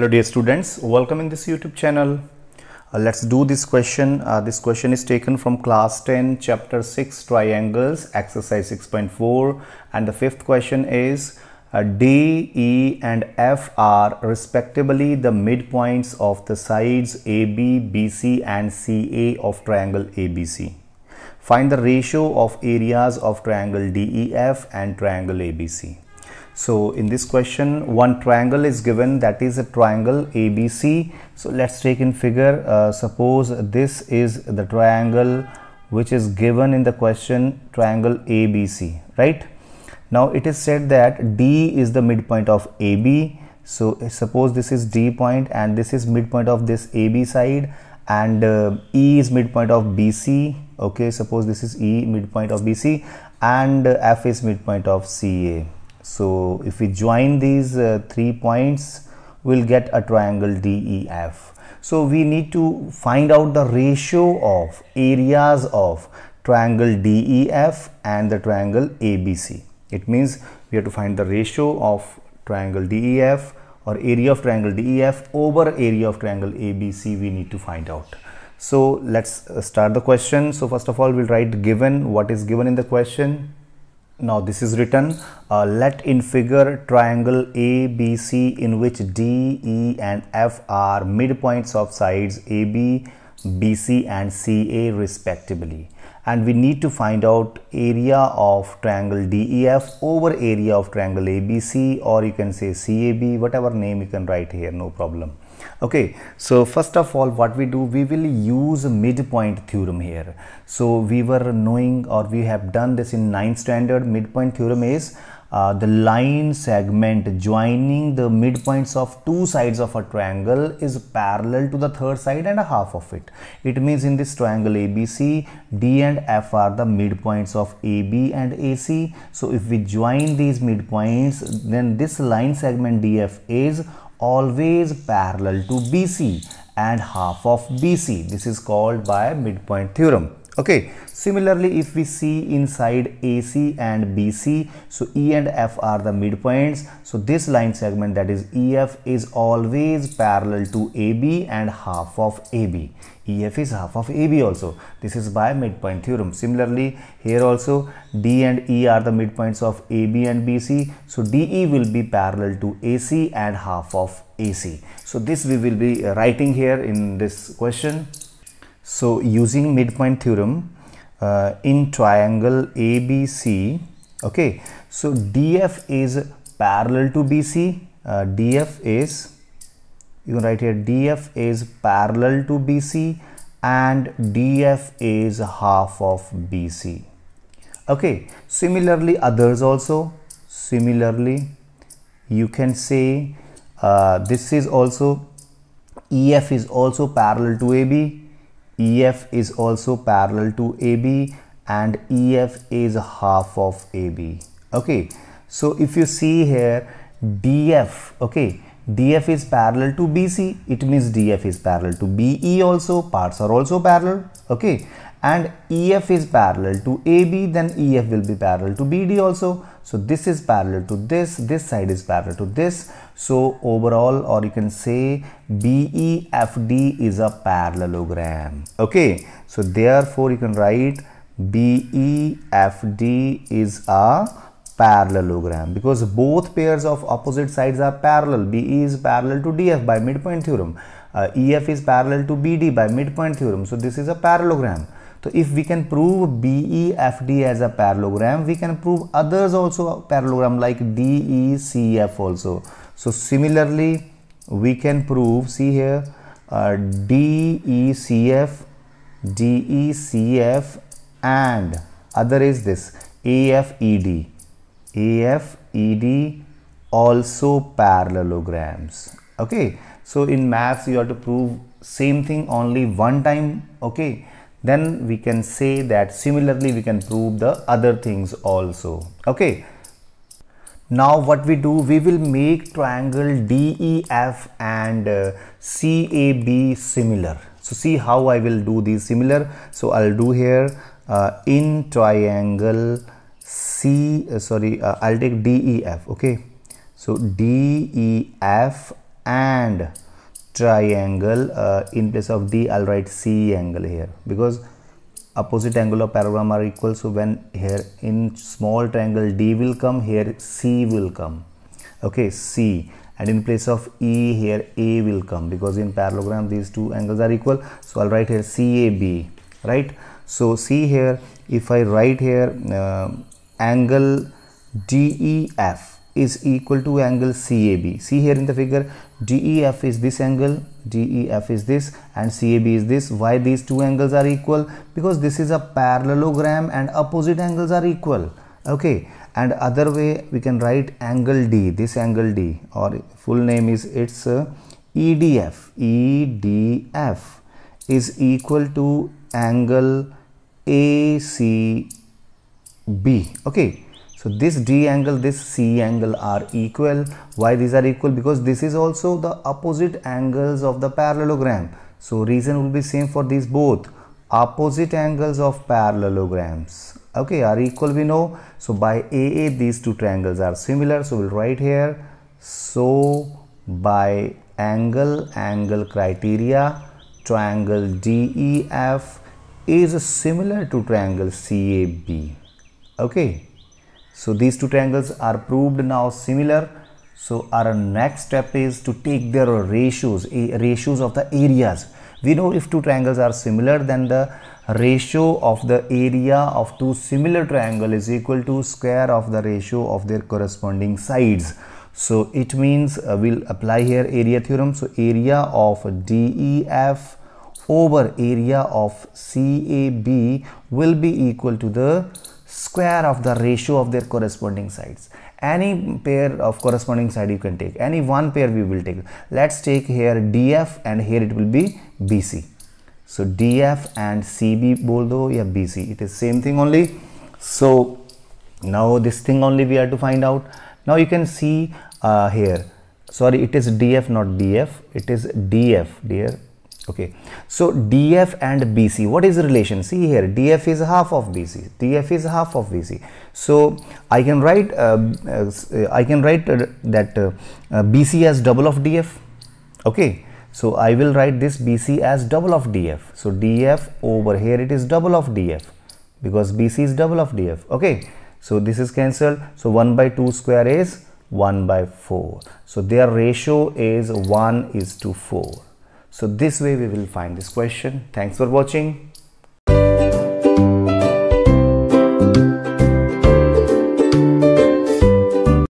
hello dear students welcome in this youtube channel uh, let's do this question uh, this question is taken from class 10 chapter 6 triangles exercise 6.4 and the fifth question is uh, d e and f are respectively the midpoints of the sides ab bc and ca of triangle abc find the ratio of areas of triangle def and triangle abc so in this question, one triangle is given that is a triangle ABC. So let's take in figure. Uh, suppose this is the triangle which is given in the question triangle ABC, right? Now it is said that D is the midpoint of AB. So suppose this is D point and this is midpoint of this AB side and uh, E is midpoint of BC. Okay, suppose this is E midpoint of BC and uh, F is midpoint of CA so if we join these uh, three points, we'll get a triangle DEF. So we need to find out the ratio of areas of triangle DEF and the triangle ABC. It means we have to find the ratio of triangle DEF or area of triangle DEF over area of triangle ABC we need to find out. So let's uh, start the question. So first of all we'll write given what is given in the question now this is written uh, let in figure triangle ABC in which D, E and F are midpoints of sides AB, BC and CA respectively and we need to find out area of triangle DEF over area of triangle ABC or you can say CAB whatever name you can write here no problem okay so first of all what we do we will use midpoint theorem here so we were knowing or we have done this in ninth standard midpoint theorem is uh, the line segment joining the midpoints of two sides of a triangle is parallel to the third side and a half of it. It means in this triangle ABC, D and F are the midpoints of AB and AC. So if we join these midpoints, then this line segment DF is always parallel to BC and half of BC. This is called by midpoint theorem okay similarly if we see inside AC and BC so E and F are the midpoints so this line segment that is EF is always parallel to AB and half of AB EF is half of AB also this is by midpoint theorem similarly here also D and E are the midpoints of AB and BC so DE will be parallel to AC and half of AC so this we will be writing here in this question so using midpoint theorem uh, in triangle ABC, okay, so DF is parallel to BC, uh, DF is, you can write here DF is parallel to BC and DF is half of BC. Okay, similarly others also, similarly you can say uh, this is also EF is also parallel to AB EF is also parallel to AB and EF is half of AB okay so if you see here DF okay DF is parallel to BC it means DF is parallel to BE also parts are also parallel okay and EF is parallel to AB then EF will be parallel to BD also so this is parallel to this this side is parallel to this so overall or you can say BEFD is a parallelogram okay so therefore you can write BEFD is a parallelogram because both pairs of opposite sides are parallel BE is parallel to DF by midpoint theorem uh, EF is parallel to BD by midpoint theorem so this is a parallelogram so if we can prove BEFD as a parallelogram, we can prove others also parallelogram like DECF also. So similarly, we can prove, see here, uh, DECF, DECF and other is this AFED, AFED also parallelograms. Okay, so in maths you have to prove same thing only one time. Okay then we can say that similarly we can prove the other things also okay now what we do we will make triangle DEF and uh, CAB similar so see how I will do the similar so I'll do here uh, in triangle C uh, sorry uh, I'll take DEF okay so DEF and triangle uh, in place of D, will write C angle here because opposite angle of parallelogram are equal so when here in small triangle D will come here C will come okay C and in place of E here A will come because in parallelogram these two angles are equal so I'll write here CAB right so see here if I write here uh, angle DEF is equal to angle CAB. See here in the figure, DEF is this angle, DEF is this and CAB is this. Why these two angles are equal? Because this is a parallelogram and opposite angles are equal. Okay, and other way we can write angle D, this angle D or full name is its uh, EDF. EDF is equal to angle ACB. Okay so this d angle this c angle are equal why these are equal because this is also the opposite angles of the parallelogram so reason will be same for these both opposite angles of parallelograms okay are equal we know so by AA these two triangles are similar so we'll write here so by angle angle criteria triangle DEF is similar to triangle CAB okay so these two triangles are proved now similar. So our next step is to take their ratios, ratios of the areas. We know if two triangles are similar then the ratio of the area of two similar triangle is equal to square of the ratio of their corresponding sides. So it means uh, we'll apply here area theorem. So area of DEF over area of CAB will be equal to the square of the ratio of their corresponding sides any pair of corresponding side you can take any one pair we will take let's take here df and here it will be bc so df and cb bol yeah bc it is same thing only so now this thing only we have to find out now you can see uh, here sorry it is df not df it is df dear okay so df and bc what is the relation see here df is half of bc df is half of bc so i can write uh, uh, i can write uh, that uh, uh, bc as double of df okay so i will write this bc as double of df so df over here it is double of df because bc is double of df okay so this is cancelled so 1 by 2 square is 1 by 4 so their ratio is 1 is to 4 so this way we will find this question. Thanks for watching.